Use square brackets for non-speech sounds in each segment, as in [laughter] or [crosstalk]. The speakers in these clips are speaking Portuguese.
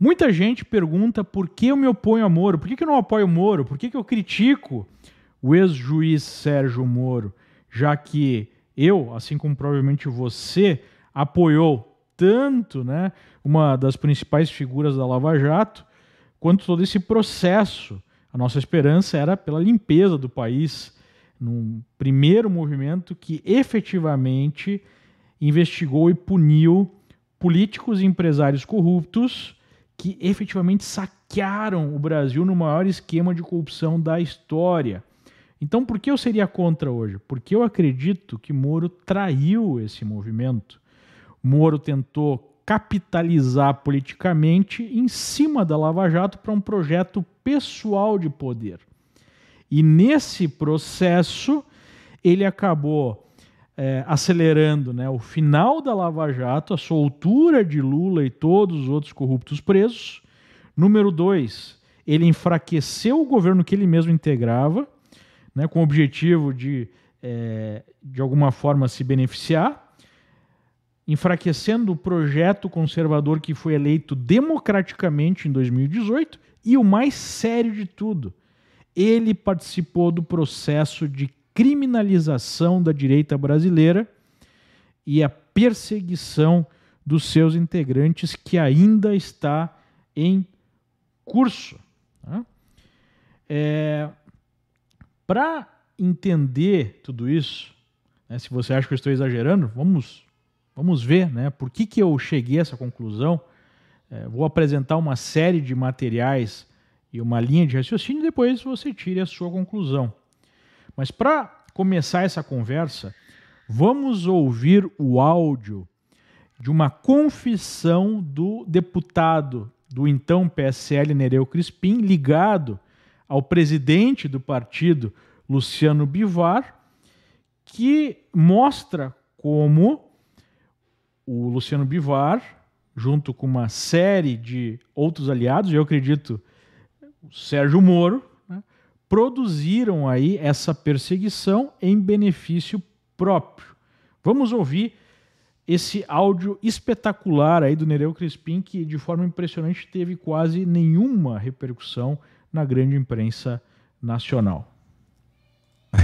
Muita gente pergunta por que eu me oponho a Moro, por que, que eu não apoio o Moro, por que, que eu critico o ex-juiz Sérgio Moro, já que eu, assim como provavelmente você, apoiou tanto né, uma das principais figuras da Lava Jato, quanto todo esse processo. A nossa esperança era pela limpeza do país, num primeiro movimento que efetivamente investigou e puniu políticos e empresários corruptos que efetivamente saquearam o Brasil no maior esquema de corrupção da história. Então, por que eu seria contra hoje? Porque eu acredito que Moro traiu esse movimento. Moro tentou capitalizar politicamente em cima da Lava Jato para um projeto pessoal de poder. E nesse processo, ele acabou é, acelerando né, o final da Lava Jato, a soltura de Lula e todos os outros corruptos presos. Número dois, ele enfraqueceu o governo que ele mesmo integrava, né, com o objetivo de, é, de alguma forma, se beneficiar, enfraquecendo o projeto conservador que foi eleito democraticamente em 2018. E o mais sério de tudo, ele participou do processo de criminalização da direita brasileira e a perseguição dos seus integrantes que ainda está em curso. Tá? É, Para entender tudo isso, né, se você acha que eu estou exagerando, vamos, vamos ver né, por que, que eu cheguei a essa conclusão. É, vou apresentar uma série de materiais e uma linha de raciocínio e depois você tire a sua conclusão. Mas para começar essa conversa, vamos ouvir o áudio de uma confissão do deputado do então PSL Nereu Crispim, ligado ao presidente do partido, Luciano Bivar, que mostra como o Luciano Bivar, junto com uma série de outros aliados, eu acredito, o Sérgio Moro, produziram aí essa perseguição em benefício próprio. Vamos ouvir esse áudio espetacular aí do Nereu Crispim, que de forma impressionante teve quase nenhuma repercussão na grande imprensa nacional.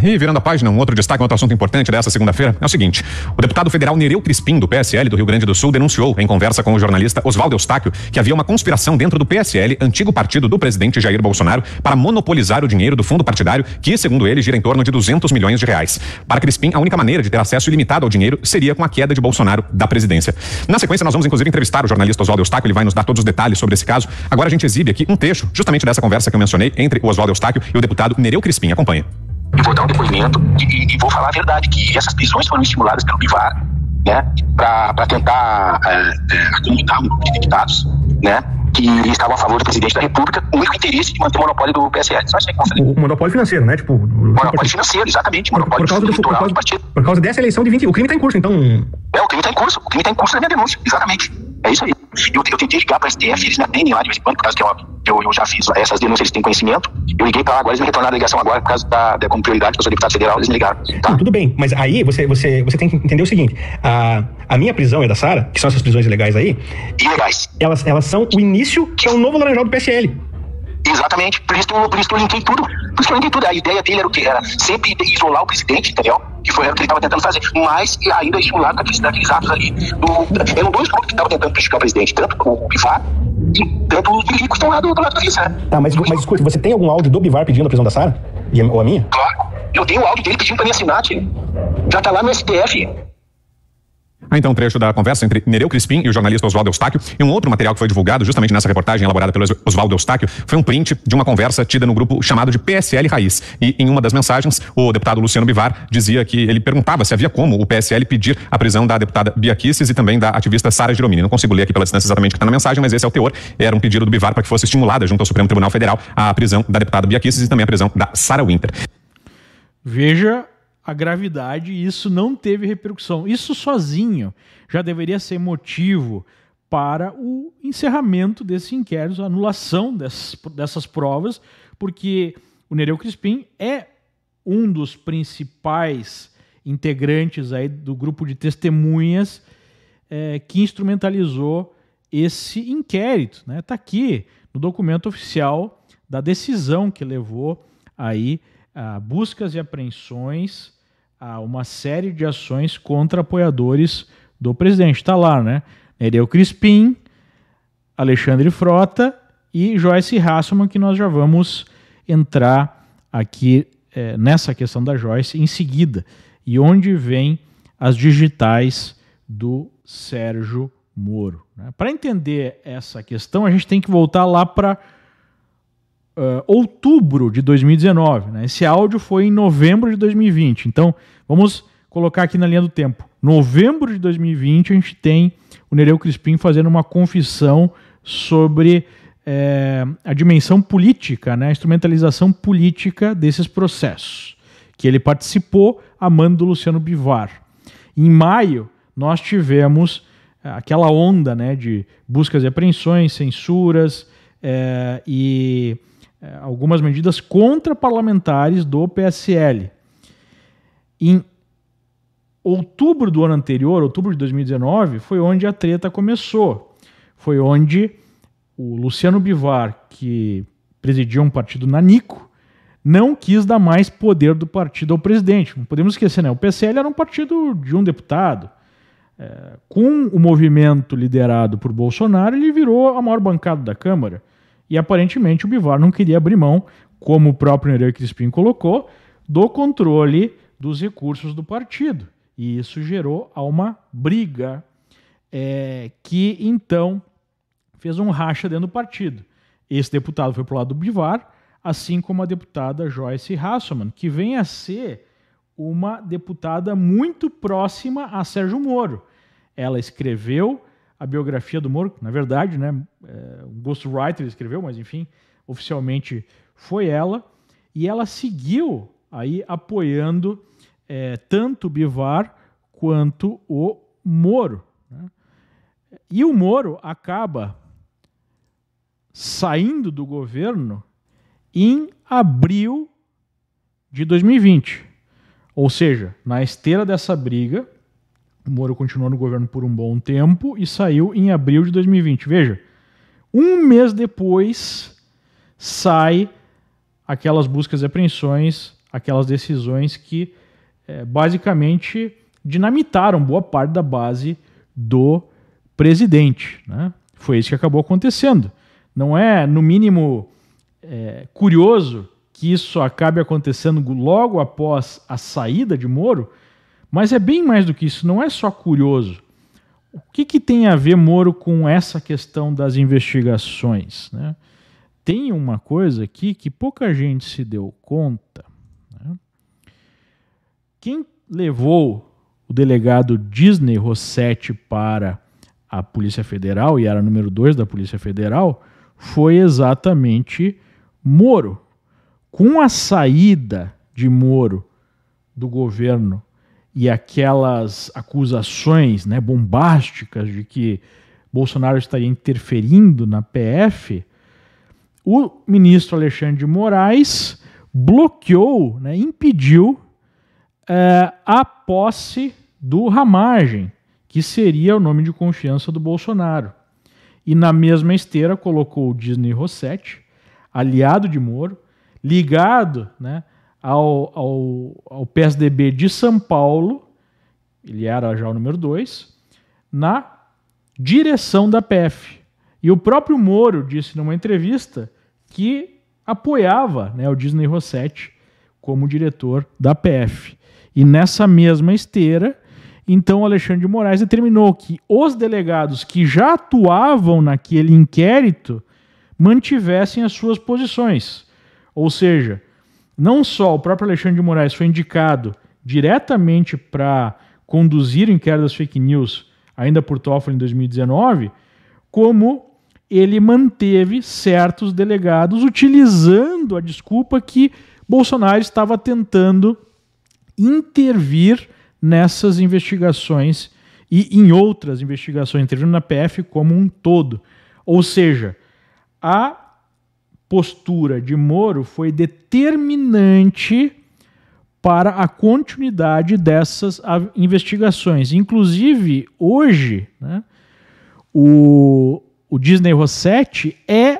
E virando a página, um outro destaque, um outro assunto importante dessa segunda-feira é o seguinte: o deputado federal Nereu Crispim, do PSL do Rio Grande do Sul, denunciou, em conversa com o jornalista Oswaldo Eustáquio, que havia uma conspiração dentro do PSL, antigo partido do presidente Jair Bolsonaro, para monopolizar o dinheiro do fundo partidário, que, segundo ele, gira em torno de 200 milhões de reais. Para Crispim, a única maneira de ter acesso ilimitado ao dinheiro seria com a queda de Bolsonaro da presidência. Na sequência, nós vamos inclusive entrevistar o jornalista Oswaldo Eustáquio, ele vai nos dar todos os detalhes sobre esse caso. Agora a gente exibe aqui um trecho, justamente dessa conversa que eu mencionei, entre o Oswaldo Eustáquio e o deputado Nereu Crispim. Acompanhe e vou dar um depoimento e, e, e vou falar a verdade, que essas prisões foram estimuladas pelo Bivar, né, para tentar é, é, acomodar um grupo de deputados, né, que estavam a favor do presidente da República, o único interesse de manter o monopólio do PSL. Só isso é o monopólio financeiro, né? Tipo, monopólio financeiro, exatamente. Por, monopólio por, causa do, do, por, causa, do partido. Por causa dessa eleição de 20. O crime está em curso, então. É, o crime está em curso. O crime está em curso na é minha denúncia, exatamente. É isso aí. Eu, eu tentei ligar para STF, eles não atendem lá de vez em quando, por causa que é uma, eu, eu já fiz essas denúncias, eles têm conhecimento. Eu liguei para lá agora, eles me retornaram a ligação agora por causa da, da como prioridade, que eu sou deputado federal, eles me ligaram. Tá? Não, tudo bem, mas aí você, você, você tem que entender o seguinte: a, a minha prisão e a da Sara, que são essas prisões ilegais aí. Ilegais. Elas, elas são o início, que é o novo laranjal do PSL. Exatamente. Por isso, por isso eu linkei tudo. Por isso que eu linkei tudo. A ideia dele era o quê? Era sempre isolar o presidente, entendeu? Que foi o que ele estava tentando fazer. Mas ainda estimulado naqueles, naqueles atos ali. eram dois grupos que estavam tentando prejudicar o presidente, tanto o Bivar e tanto os milicos estão lá do, outro lado da Sara. Né? Tá, mas, mas escuta, você tem algum áudio do Bivar pedindo a prisão da Sara? Ou a minha? Claro. Eu tenho o áudio dele pedindo pra me assinar, tio. Já tá lá no STF. Há ah, então um trecho da conversa entre Nereu Crispim e o jornalista Oswaldo Eustáquio, e um outro material que foi divulgado justamente nessa reportagem elaborada pelo Oswaldo Eustáquio foi um print de uma conversa tida no grupo chamado de PSL Raiz. E em uma das mensagens, o deputado Luciano Bivar dizia que ele perguntava se havia como o PSL pedir a prisão da deputada Bia e também da ativista Sara Giromini. Não consigo ler aqui pela distância exatamente o que está na mensagem, mas esse é o teor. Era um pedido do Bivar para que fosse estimulada junto ao Supremo Tribunal Federal a prisão da deputada Bia e também a prisão da Sara Winter. Veja a gravidade e isso não teve repercussão. Isso sozinho já deveria ser motivo para o encerramento desse inquérito, a anulação dessas, dessas provas, porque o Nereu Crispim é um dos principais integrantes aí do grupo de testemunhas é, que instrumentalizou esse inquérito. Está né? Tá aqui no documento oficial da decisão que levou aí a buscas e apreensões a uma série de ações contra apoiadores do presidente. Está lá, né? Nereu Crispim, Alexandre Frota e Joyce Hasselman, que nós já vamos entrar aqui é, nessa questão da Joyce em seguida. E onde vem as digitais do Sérgio Moro. Né? Para entender essa questão, a gente tem que voltar lá para uh, é, outubro de 2019. Né? Esse áudio foi em novembro de 2020. Então, Vamos colocar aqui na linha do tempo. Novembro de 2020, a gente tem o Nereu Crispim fazendo uma confissão sobre é, a dimensão política, né, a instrumentalização política desses processos, que ele participou a mando do Luciano Bivar. Em maio, nós tivemos eh, aquela onda né, de buscas e apreensões, censuras é, e algumas medidas contra parlamentares do PSL. Em outubro do ano anterior, outubro de 2019, foi onde a treta começou. Foi onde o Luciano Bivar, que presidia um partido nanico, não quis dar mais poder do partido ao presidente. Não podemos esquecer, né? O PCL era um partido de um deputado. É, com o movimento liderado por Bolsonaro, ele virou a maior bancada da Câmara. E aparentemente o Bivar não queria abrir mão, como o próprio Nereu Crispim colocou, do controle dos recursos do partido. E isso gerou a uma briga é, que então fez um racha dentro do partido. Esse deputado foi para o lado do Bivar, assim como a deputada Joyce Hasselman, que vem a ser uma deputada muito próxima a Sérgio Moro. Ela escreveu a biografia do Moro, na verdade, né, é, um ghostwriter escreveu, mas enfim, oficialmente foi ela, e ela seguiu aí apoiando é, tanto o Bivar quanto o Moro. Né? E o Moro acaba saindo do governo em abril de 2020. Ou seja, na esteira dessa briga, o Moro continuou no governo por um bom tempo e saiu em abril de 2020. Veja, um mês depois sai aquelas buscas e apreensões, aquelas decisões que é, basicamente dinamitaram boa parte da base do presidente. Né? Foi isso que acabou acontecendo. Não é, no mínimo, é, curioso que isso acabe acontecendo logo após a saída de Moro, mas é bem mais do que isso, não é só curioso. O que, que tem a ver Moro com essa questão das investigações? Né? Tem uma coisa aqui que pouca gente se deu conta, quem levou o delegado Disney Rossetti para a Polícia Federal e era número 2 da Polícia Federal foi exatamente Moro. Com a saída de Moro do governo e aquelas acusações né, bombásticas de que Bolsonaro estaria interferindo na PF, o ministro Alexandre de Moraes bloqueou, né, impediu é, a posse do Ramagem, que seria o nome de confiança do Bolsonaro. E na mesma esteira colocou o Disney Rossetti, aliado de Moro, ligado né, ao, ao, ao PSDB de São Paulo, ele era já o número 2, na direção da PF. E o próprio Moro disse numa entrevista que apoiava né, o Disney Rossetti como diretor da PF. E nessa mesma esteira, então Alexandre de Moraes determinou que os delegados que já atuavam naquele inquérito mantivessem as suas posições. Ou seja, não só o próprio Alexandre de Moraes foi indicado diretamente para conduzir o inquérito das fake news, ainda por Toffoli em 2019, como ele manteve certos delegados utilizando a desculpa que Bolsonaro estava tentando intervir nessas investigações e em outras investigações, intervindo na PF como um todo. Ou seja, a postura de Moro foi determinante para a continuidade dessas investigações. Inclusive, hoje, né, o, o Disney Rossetti é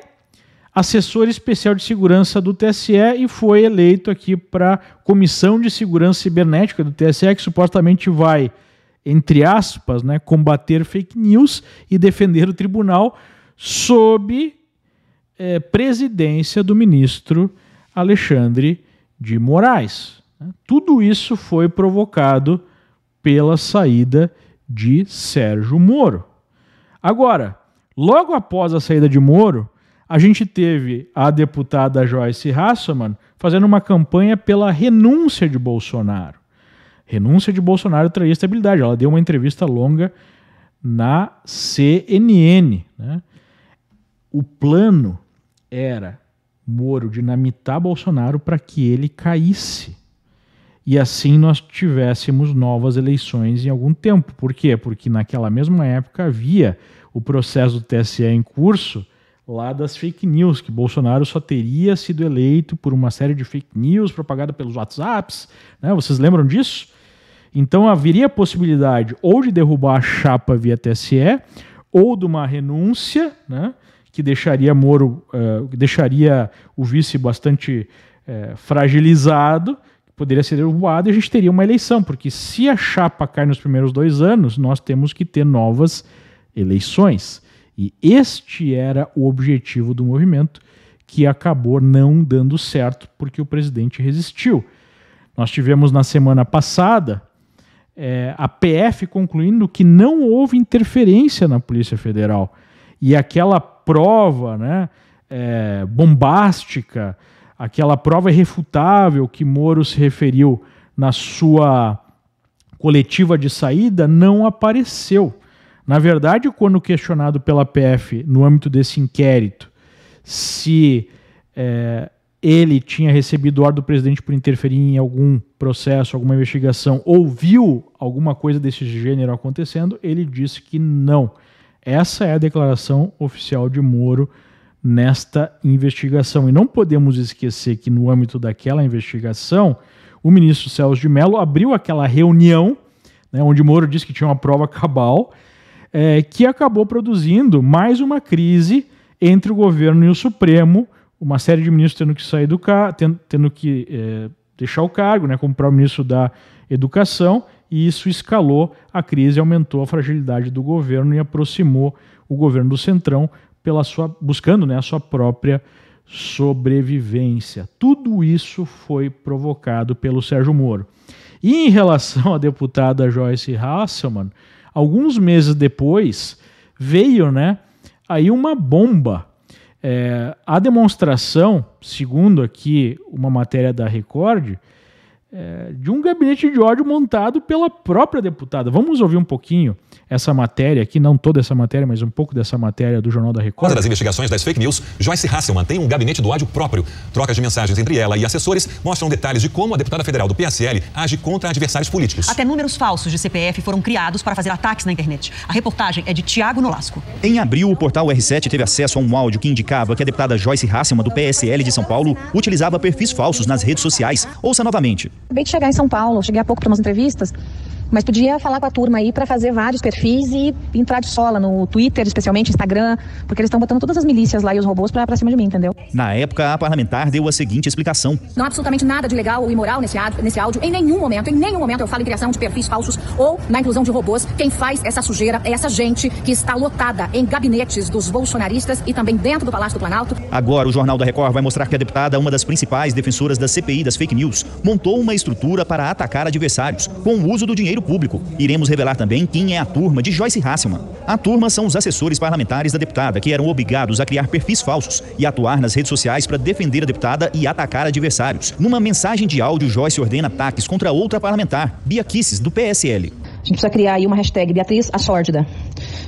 assessor especial de segurança do TSE e foi eleito aqui para Comissão de Segurança Cibernética do TSE, que supostamente vai, entre aspas, né, combater fake news e defender o tribunal sob é, presidência do ministro Alexandre de Moraes. Né. Tudo isso foi provocado pela saída de Sérgio Moro. Agora, logo após a saída de Moro, a gente teve a deputada Joyce Hasselman fazendo uma campanha pela renúncia de Bolsonaro. Renúncia de Bolsonaro traria estabilidade. Ela deu uma entrevista longa na CNN. Né? O plano era Moro dinamitar Bolsonaro para que ele caísse. E assim nós tivéssemos novas eleições em algum tempo. Por quê? Porque naquela mesma época havia o processo do TSE em curso lá das fake news, que Bolsonaro só teria sido eleito por uma série de fake news propagada pelos WhatsApps, né? Vocês lembram disso? Então haveria a possibilidade ou de derrubar a chapa via TSE, ou de uma renúncia, né? Que deixaria Moro, uh, deixaria o vice bastante uh, fragilizado, poderia ser derrubado e a gente teria uma eleição, porque se a chapa cai nos primeiros dois anos, nós temos que ter novas eleições. E este era o objetivo do movimento, que acabou não dando certo porque o presidente resistiu. Nós tivemos na semana passada é, a PF concluindo que não houve interferência na Polícia Federal. E aquela prova né, é, bombástica, aquela prova irrefutável que Moro se referiu na sua coletiva de saída, não apareceu. Na verdade, quando questionado pela PF no âmbito desse inquérito se é, ele tinha recebido ordem do presidente por interferir em algum processo, alguma investigação, ou viu alguma coisa desse gênero acontecendo, ele disse que não. Essa é a declaração oficial de Moro nesta investigação. E não podemos esquecer que, no âmbito daquela investigação, o ministro Celso de Mello abriu aquela reunião né, onde Moro disse que tinha uma prova cabal é, que acabou produzindo mais uma crise entre o governo e o Supremo, uma série de ministros tendo que sair do car, tendo, tendo, que é, deixar o cargo, né, como o ministro da Educação, e isso escalou a crise, aumentou a fragilidade do governo e aproximou o governo do Centrão pela sua, buscando né, a sua própria sobrevivência. Tudo isso foi provocado pelo Sérgio Moro. E em relação à deputada Joyce Hasselman, Alguns meses depois veio, né? Aí uma bomba. É, a demonstração, segundo aqui uma matéria da Record, é, de um gabinete de ódio montado pela própria deputada. Vamos ouvir um pouquinho essa matéria aqui, não toda essa matéria, mas um pouco dessa matéria do Jornal da Record. Contra das investigações das fake news, Joyce Hasselman mantém um gabinete do ódio próprio. Trocas de mensagens entre ela e assessores mostram detalhes de como a deputada federal do PSL age contra adversários políticos. Até números falsos de CPF foram criados para fazer ataques na internet. A reportagem é de Tiago Nolasco. Em abril, o portal R7 teve acesso a um áudio que indicava que a deputada Joyce Hasselman do PSL de São Paulo utilizava perfis falsos nas redes sociais. Ouça novamente. Acabei de chegar em São Paulo, cheguei há pouco para umas entrevistas. Mas podia falar com a turma aí para fazer vários perfis e entrar de sola no Twitter, especialmente Instagram, porque eles estão botando todas as milícias lá e os robôs para cima de mim, entendeu? Na época, a parlamentar deu a seguinte explicação: Não há absolutamente nada de legal ou imoral nesse nesse áudio. Em nenhum momento, em nenhum momento eu falo em criação de perfis falsos ou na inclusão de robôs. Quem faz essa sujeira é essa gente que está lotada em gabinetes dos bolsonaristas e também dentro do Palácio do Planalto. Agora, o Jornal da Record vai mostrar que a deputada, uma das principais defensoras da CPI das fake news, montou uma estrutura para atacar adversários com o uso do dinheiro Público. Iremos revelar também quem é a turma de Joyce Hasselman. A turma são os assessores parlamentares da deputada, que eram obrigados a criar perfis falsos e atuar nas redes sociais para defender a deputada e atacar adversários. Numa mensagem de áudio, Joyce ordena ataques contra outra parlamentar, Bia Kisses, do PSL. A gente precisa criar aí uma hashtag Beatriz a sórdida.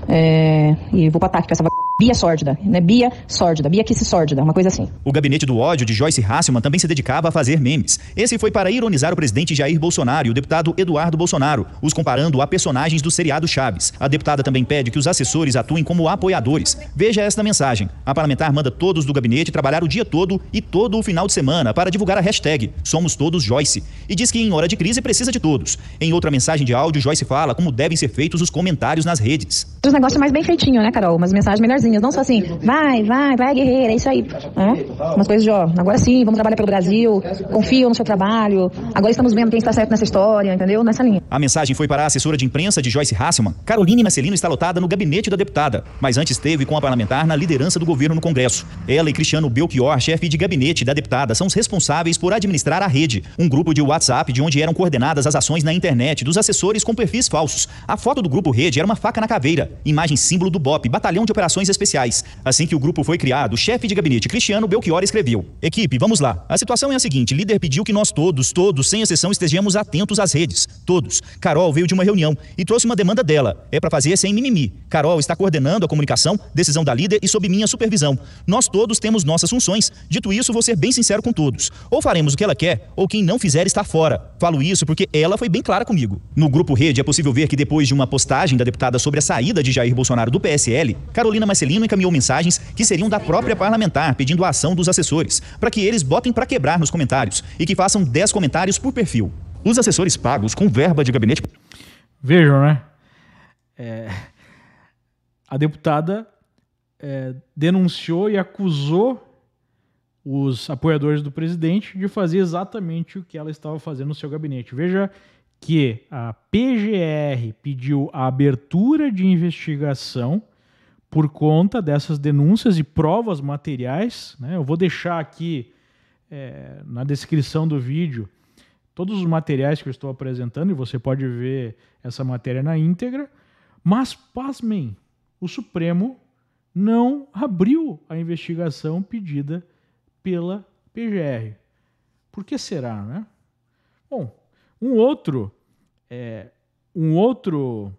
É... E vou para ataque com essa Bia sórdida, né? Bia sórdida, Bia que se sórdida, uma coisa assim. O gabinete do ódio de Joyce Hasselman também se dedicava a fazer memes. Esse foi para ironizar o presidente Jair Bolsonaro e o deputado Eduardo Bolsonaro, os comparando a personagens do seriado Chaves. A deputada também pede que os assessores atuem como apoiadores. Veja esta mensagem. A parlamentar manda todos do gabinete trabalhar o dia todo e todo o final de semana para divulgar a hashtag Somos Todos Joyce e diz que em hora de crise precisa de todos. Em outra mensagem de áudio, Joyce fala como devem ser feitos os comentários nas redes. Os negócios mais bem feitinho, né, Carol? Umas mensagens melhorzinhas sozinhas, não só assim, vai, vai, vai, guerreira, é isso aí. É? Umas coisas de, ó, agora sim, vamos trabalhar pelo Brasil, confio no seu trabalho, agora estamos vendo quem está certo nessa história, entendeu? Nessa linha. A mensagem foi para a assessora de imprensa de Joyce Hasselman. Caroline Marcelino está lotada no gabinete da deputada, mas antes esteve com a parlamentar na liderança do governo no Congresso. Ela e Cristiano Belchior, chefe de gabinete da deputada, são os responsáveis por administrar a rede, um grupo de WhatsApp de onde eram coordenadas as ações na internet dos assessores com perfis falsos. A foto do grupo Rede era uma faca na caveira, imagem símbolo do BOP, Batalhão de Operações especiais. Assim que o grupo foi criado, o chefe de gabinete Cristiano Belchior escreveu: Equipe, vamos lá. A situação é a seguinte: líder pediu que nós todos, todos, sem exceção, estejamos atentos às redes. Todos. Carol veio de uma reunião e trouxe uma demanda dela. É para fazer sem mimimi. Carol está coordenando a comunicação, decisão da líder e sob minha supervisão. Nós todos temos nossas funções. Dito isso, vou ser bem sincero com todos. Ou faremos o que ela quer, ou quem não fizer está fora. Falo isso porque ela foi bem clara comigo. No grupo Rede é possível ver que depois de uma postagem da deputada sobre a saída de Jair Bolsonaro do PSL, Carolina Marcelina Juscelino encaminhou mensagens que seriam da própria parlamentar pedindo a ação dos assessores, para que eles botem para quebrar nos comentários e que façam 10 comentários por perfil. Os assessores pagos com verba de gabinete. Vejam, né? É... a deputada é, denunciou e acusou os apoiadores do presidente de fazer exatamente o que ela estava fazendo no seu gabinete. Veja que a PGR pediu a abertura de investigação por conta dessas denúncias e provas materiais. Né? Eu vou deixar aqui é, na descrição do vídeo todos os materiais que eu estou apresentando e você pode ver essa matéria na íntegra. Mas, pasmem, o Supremo não abriu a investigação pedida pela PGR. Por que será, né? Bom, um outro, é, um outro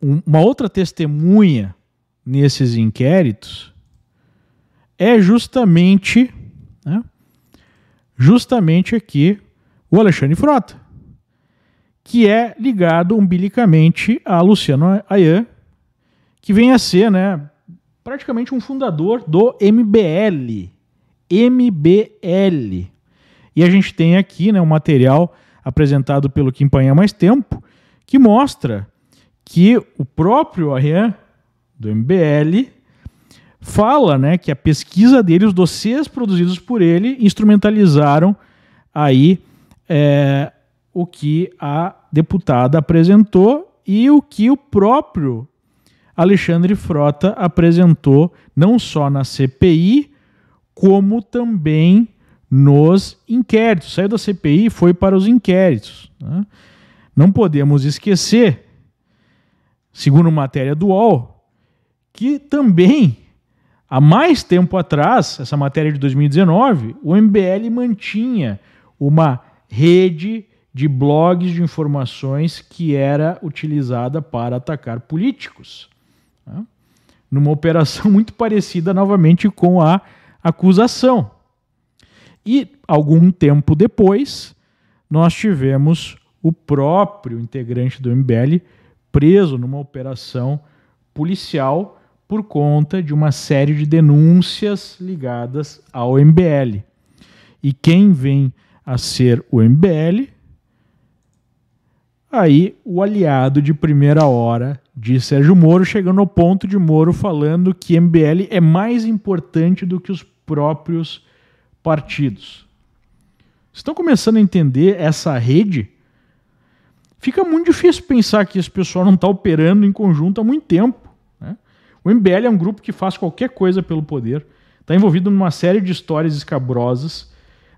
uma outra testemunha nesses inquéritos é justamente, né, justamente aqui o Alexandre Frota, que é ligado umbilicamente a Luciano Ayan, que vem a ser, né, praticamente um fundador do MBL, MBL. E a gente tem aqui, né, um material apresentado pelo Quimpanha mais tempo que mostra que o próprio Arian, do MBL, fala né, que a pesquisa dele, os dossiês produzidos por ele, instrumentalizaram aí é, o que a deputada apresentou e o que o próprio Alexandre Frota apresentou não só na CPI, como também nos inquéritos. Saiu da CPI e foi para os inquéritos. Né? Não podemos esquecer segundo matéria do UOL, que também há mais tempo atrás, essa matéria de 2019, o MBL mantinha uma rede de blogs de informações que era utilizada para atacar políticos. Né? Numa operação [laughs] muito parecida, novamente, com a acusação. E, algum tempo depois, nós tivemos o próprio integrante do MBL preso numa operação policial por conta de uma série de denúncias ligadas ao MBL. E quem vem a ser o MBL? Aí o aliado de primeira hora de Sérgio Moro, chegando ao ponto de Moro falando que MBL é mais importante do que os próprios partidos. Estão começando a entender essa rede? fica muito difícil pensar que esse pessoal não está operando em conjunto há muito tempo. Né? O MBL é um grupo que faz qualquer coisa pelo poder, está envolvido numa série de histórias escabrosas.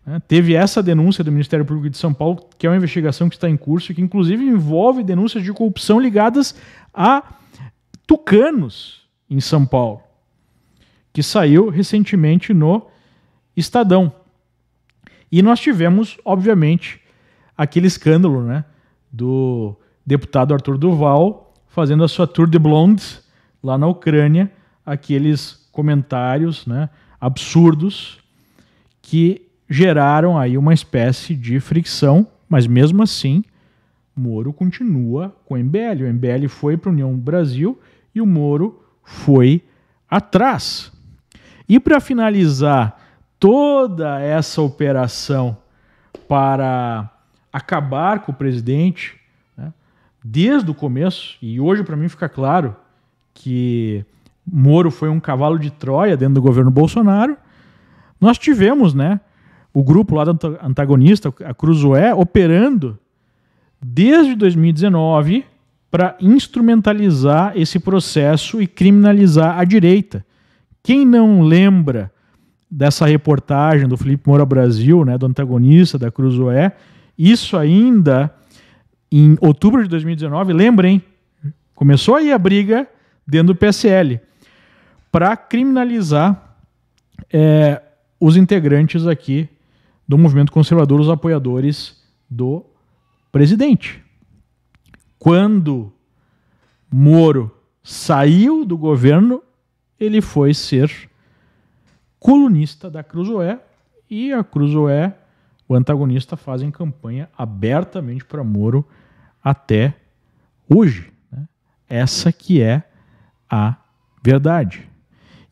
Né? Teve essa denúncia do Ministério Público de São Paulo, que é uma investigação que está em curso, que inclusive envolve denúncias de corrupção ligadas a tucanos em São Paulo, que saiu recentemente no Estadão. E nós tivemos, obviamente, aquele escândalo, né? do deputado Arthur Duval fazendo a sua Tour de Blondes lá na Ucrânia, aqueles comentários né, absurdos que geraram aí uma espécie de fricção, mas mesmo assim, Moro continua com o MBL. O MBL foi para a União Brasil e o Moro foi atrás. E para finalizar toda essa operação para acabar com o presidente né, desde o começo, e hoje para mim fica claro que Moro foi um cavalo de Troia dentro do governo Bolsonaro, nós tivemos né, o grupo lá do antagonista, a Cruzoé, operando desde 2019 para instrumentalizar esse processo e criminalizar a direita. Quem não lembra dessa reportagem do Felipe Moura Brasil, né, do antagonista da Cruzoé, isso ainda em outubro de 2019, lembrem, começou aí a briga dentro do PSL para criminalizar é, os integrantes aqui do movimento conservador, os apoiadores do presidente. Quando Moro saiu do governo, ele foi ser colunista da Cruzoé e a Cruzoé o antagonista fazem campanha abertamente para Moro até hoje. Né? Essa que é a verdade.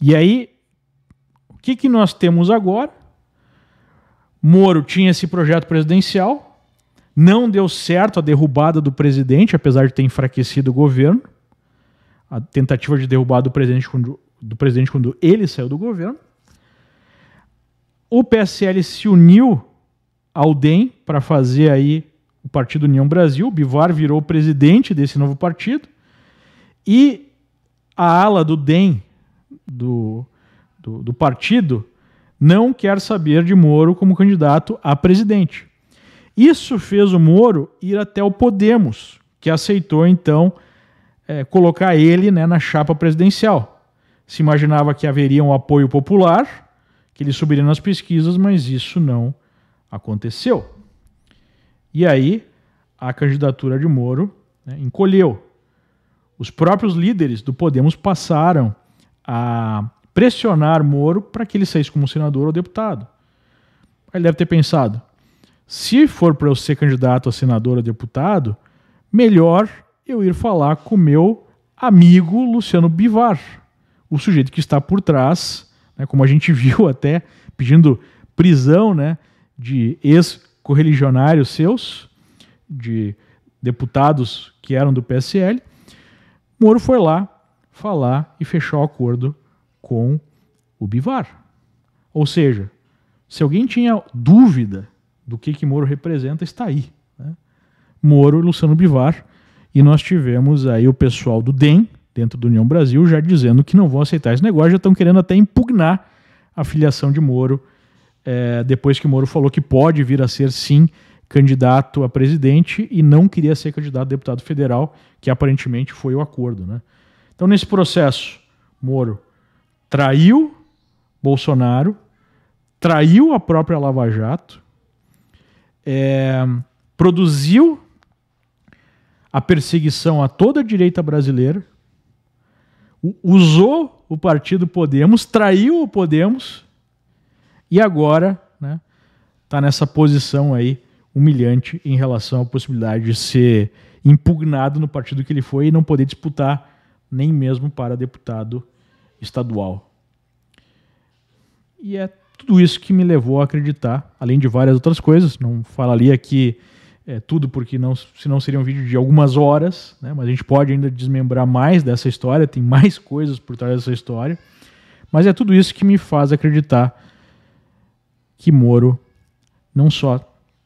E aí, o que, que nós temos agora? Moro tinha esse projeto presidencial, não deu certo a derrubada do presidente, apesar de ter enfraquecido o governo, a tentativa de derrubar do presidente quando, do presidente quando ele saiu do governo. O PSL se uniu ao DEM para fazer aí o Partido União Brasil. O Bivar virou presidente desse novo partido. E a ala do DEM, do, do, do partido, não quer saber de Moro como candidato a presidente. Isso fez o Moro ir até o Podemos, que aceitou então é, colocar ele né, na chapa presidencial. Se imaginava que haveria um apoio popular, que ele subiria nas pesquisas, mas isso não aconteceu Aconteceu. E aí, a candidatura de Moro né, encolheu. Os próprios líderes do Podemos passaram a pressionar Moro para que ele saísse como senador ou deputado. Ele deve ter pensado: se for para eu ser candidato a senador ou deputado, melhor eu ir falar com meu amigo Luciano Bivar, o sujeito que está por trás, né, como a gente [laughs] viu até pedindo prisão né, de ex-correligionários seus, de deputados que eram do PSL, Moro foi lá falar e fechou o acordo com o Bivar. Ou seja, se alguém tinha dúvida do que, que Moro representa, está aí. Né? Moro e Luciano Bivar. E nós tivemos aí o pessoal do DEM, dentro do União Brasil, já dizendo que não vão aceitar esse negócio, já estão querendo até impugnar a filiação de Moro é, depois que Moro falou que pode vir a ser, sim, candidato a presidente e não queria ser candidato a deputado federal, que aparentemente foi o acordo. Né? Então, nesse processo, Moro traiu Bolsonaro, traiu a própria Lava Jato, é, produziu a perseguição a toda a direita brasileira, usou o partido Podemos, traiu o Podemos e agora está né, tá nessa posição aí humilhante em relação à possibilidade de ser impugnado no partido que ele foi e não poder disputar nem mesmo para deputado estadual. E é tudo isso que me levou a acreditar, além de várias outras coisas, não falaria aqui é, tudo porque não, senão seria um vídeo de algumas horas, né, mas a gente pode ainda desmembrar mais dessa história, tem mais coisas por trás dessa história, mas é tudo isso que me faz acreditar que Moro não só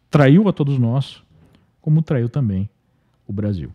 traiu a todos nós, como traiu também o Brasil.